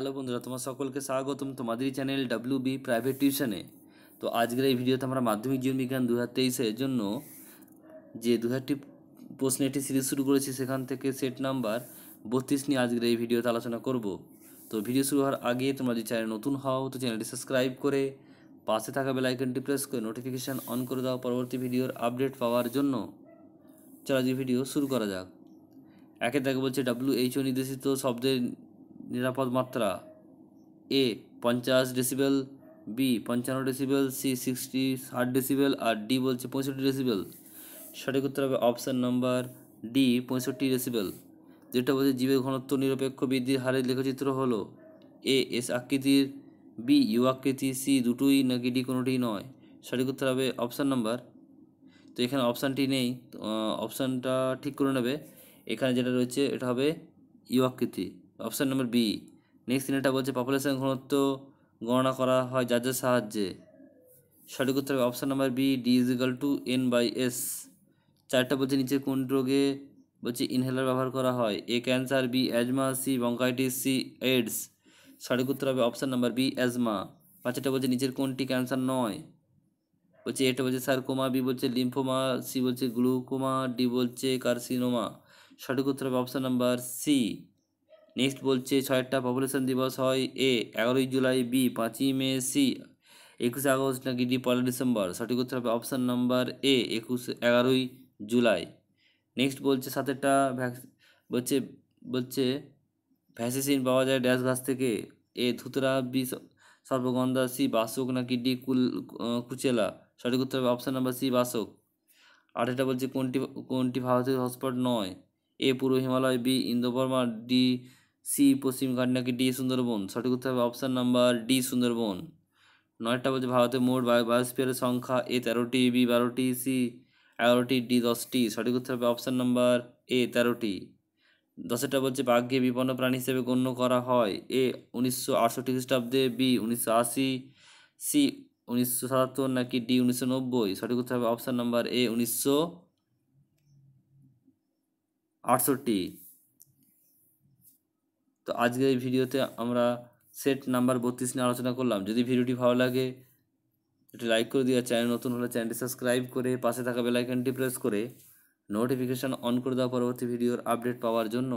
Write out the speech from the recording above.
hello বন্ধুরা তোমার সকলকে স্বাগতম তোমাদেরই চ্যানেল ডাব্লিউ বি প্রাইভেট টিউশনে তো আজকের এই ভিডিওতে আমরা মাধ্যমিক জীবন বিজ্ঞান দু হাজার তেইশের জন্য যে দু হাজারটি প্রশ্নে একটি সিরিজ শুরু করেছি সেখান থেকে সেট নাম্বার বত্রিশ নিয়ে আজকের এই ভিডিওতে আলোচনা করব তো ভিডিও শুরু হওয়ার আগে তোমরা যদি চ্যানেল নতুন হও তো চ্যানেলটি সাবস্ক্রাইব করে পাশে থাকা বেলাইকনটি প্রেস করে নোটিফিকেশান অন করে দাও পরবর্তী ভিডিওর আপডেট পাওয়ার জন্য চলো যে ভিডিও শুরু করা যাক একে তাকে বলছে ডাব্লিউ এইচও নির্দেশিত শব্দের নিরাপদ মাত্রা এ পঞ্চাশ ডেসিবেল বি পঞ্চান্ন ডেসিবেল সি সিক্সটি ষাট ডেসিবেল আর ডি বলছে পঁয়ষট্টি ডেসিবেল সঠিক উত্তর হবে অপশান নাম্বার ডি পঁয়ষট্টি ডেসিবেল যেটা বলছে জীবের ঘনত্ব নিরপেক্ষ বৃদ্ধির হারের লেখচিত্র হল এ এস আকৃতির বি ইউ আকৃতি সি দুটোই নাকি ডি কোনোটি নয় সঠিক উত্তর হবে অপশান নাম্বার তো এখানে অপশানটি নেই অপশানটা ঠিক করে নেবে এখানে যেটা রয়েছে এটা হবে ইউ আকৃতি অপশান নম্বর বি নেক্সট তিনটা বলছে পপুলেশন ঘনত্ব গণনা করা হয় যার সাহায্যে সঠিক উত্তর হবে option number B D is equal to N by S চারটা বলছে নিচে কোন রোগে বলছে ইনহেলার ব্যবহার করা হয় A cancer B asthma C bronchitis C AIDS সঠিক উত্তর হবে অপশান নাম্বার বি অ্যাজমা পাঁচটা বলছে নিচের কোনটি ক্যান্সার নয় বলছে এটা বলছে সারকোমা বি বলছে লিম্ফোমা সি বলছে গ্লুকোমা ডি বলছে কার্সিনোমা সঠিক উত্তর হবে অপশান নাম্বার সি নেক্সট বলছে ছয়টা পপুলেশন দিবস হয় এ এগারোই জুলাই বি পাঁচই মে সি একুশে আগস্ট নাকি ডি পয়লা ডিসেম্বর সঠিক উত্তর হবে অপশান নাম্বার এ একুশে এগারোই জুলাই নেক্সট বলছে সাতেরটা ভ্যাক্স বলছে বলছে ভ্যাসিসিন পাওয়া যায় ড্যাশ ঘাস থেকে এ ধুতরা বি সর্বগন্ধা সি বাসক নাকি ডি কুল কুচেলা সঠিক উত্তর হবে অপশান নাম্বার সি বাসক আঠেরটা বলছে কোনটি কোনটি ভারতীয় হটস্পট নয় এ পূর্ব Himalaya B Indo D C Paschimghat নাকি ডি সুন্দরবন সঠিক উত্তর হবে অপশান নাম্বার ডি সুন্দরবন নয়টা বলছে ভারতের মোট বায়োস্পিয়ারের সংখ্যা এ তেরোটি বি বারোটি সি এগারোটি ডি দশটি সঠিক উত্তর হবে অপশান নাম্বার এ তেরোটি দশেরটা বলছে বাঘকে বিপন্ন প্রাণী হিসেবে গণ্য করা হয় এ উনিশশো আটষট্টি খ্রিস্টাব্দে বি উনিশশো আশি সি উনিশশো সাতাত্তর নাকি ডি উনিশশো নব্বই সঠিক উত্তর হবে অপশান নাম্বার এ উনিশশো আটষট্টি তো আজকে এই ভিডিওতে আমরা সেট নাম্বার বত্রিশ নিয়ে আলোচনা করলাম যদি ভিডিওটি ভালো লাগে একটু লাইক করে দিয়ে চ্যানেল নতুন হলে চ্যানেলটি সাবস্ক্রাইব করে পাশে থাকা বেলাইকনটি প্রেস করে নোটিফিকেশান অন করে দেওয়া পরবর্তী ভিডিওর আপডেট পাওয়ার জন্য